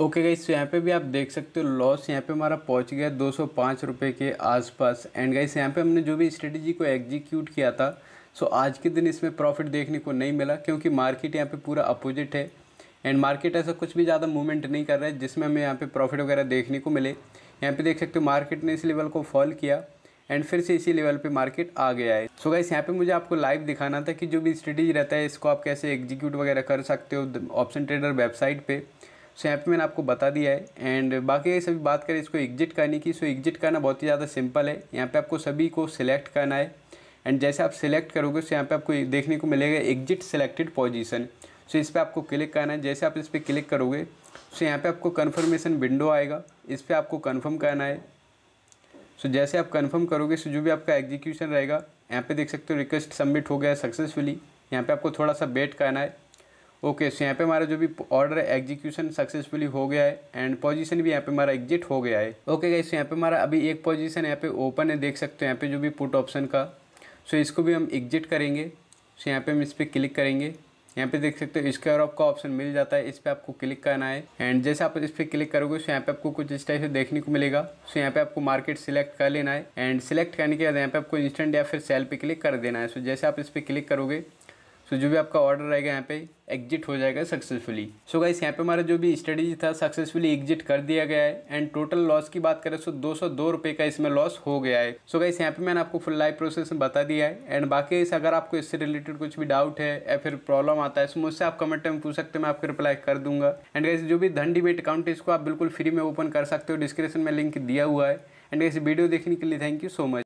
okay guys तो यहाँ पे भी आप देख सकते हो लॉस यहाँ पे हमारा पहुँच गया दो सौ के आसपास एंड गाइस यहाँ पे हमने जो भी स्ट्रेटजी को एग्जीक्यूट किया था सो आज के दिन इसमें प्रॉफिट देखने को नहीं मिला क्योंकि मार्केट यहाँ पे पूरा अपोजिट है एंड मार्केट ऐसा कुछ भी ज़्यादा मूवमेंट नहीं कर रहा है जिसमें हमें यहाँ पर प्रॉफिट वगैरह देखने को मिले यहाँ पर देख सकते हो मार्केट ने इस लेवल को फॉल किया एंड फिर से इसी लेवल पे मार्केट आ गया है सो so गाइस यहाँ पे मुझे आपको लाइव दिखाना था कि जो भी स्ट्रेटेजी रहता है इसको आप कैसे एग्जीक्यूट वगैरह कर सकते हो ऑप्शन ट्रेडर वेबसाइट पर स्वैप मैंने आपको बता दिया है एंड बाकी सभी बात करें इसको एग्जिट करने की सो एग्जिट करना बहुत ही ज़्यादा सिंपल है यहाँ पे आपको सभी को सिलेक्ट करना है एंड जैसे आप सिलेक्ट करोगे सो यहाँ पे आपको देखने को मिलेगा एग्जिट सिलेक्टेड पोजीशन सो इस पर आपको क्लिक करना है जैसे आप इस पर क्लिक करोगे सो यहाँ पर आपको कन्फर्मेशन विंडो आएगा इस पर आपको कन्फर्म करना है सो जैसे आप कन्फर्म करोगे सो जो भी आपका एग्जीक्यूशन रहेगा यहाँ पर देख सकते हो रिक्वेस्ट सबमिट हो गया सक्सेसफुली यहाँ पर आपको थोड़ा सा वेट करना है ओके सो यहाँ पे हमारा जो भी ऑर्डर है एग्जीक्यूशन सक्सेसफुली हो गया है एंड पोजीशन भी यहाँ पे हमारा एग्जिट हो गया है ओके गाइस यहाँ पे हमारा अभी एक पोजीशन यहाँ पे ओपन है देख सकते हो यहाँ पे जो भी पुट ऑप्शन का सो so, इसको भी हम एग्जिट करेंगे सो so, यहाँ पे हम इस पर क्लिक करेंगे यहाँ पे देख सकते हो इसके और आपका ऑप्शन मिल जाता है इस पर आपको क्लिक करना है एंड जैसे आप इस पर क्लिक करोगे सो यहाँ पे आपको कुछ इस टाइप से देखने को मिलेगा सो यहाँ पे आपको मार्केट सिलेक्ट कर लेना है एंड सिलेक्ट करने के बाद यहाँ पे आपको इंस्टेंट या फिर सेल पे क्लिक कर देना है सो जैसे आप इस पर क्लिक करोगे सो जो भी आपका ऑर्डर रहेगा यहाँ पे एग्जिट हो जाएगा सक्सेसफुली सो गाइस यहाँ पे हमारा जो भी स्ट्रेटेजी था सक्सेसफुली एग्जिट कर दिया गया है एंड टोटल लॉस की बात करें सो तो दो सौ दो रुपये का इसमें लॉस हो गया है सो गाइस यहाँ पे मैंने आपको फुल लाइव प्रोसेस बता दिया है एंड बाकी इस अगर आपको इससे रिलेटेड कुछ भी डाउट है या फिर प्रॉब्लम आता है सो तो मुझसे आप कमेंट में पूछ सकते हैं मैं आपको रिप्लाई कर दूंगा एंड गाइस जो भी धन डिबेट अकाउंट है इसको आप बिल्कुल फ्री में ओपन कर सकते हो डिस्क्रिप्शन में लिंक दिया हुआ है एंड इस वीडियो देखने के लिए थैंक यू सो मच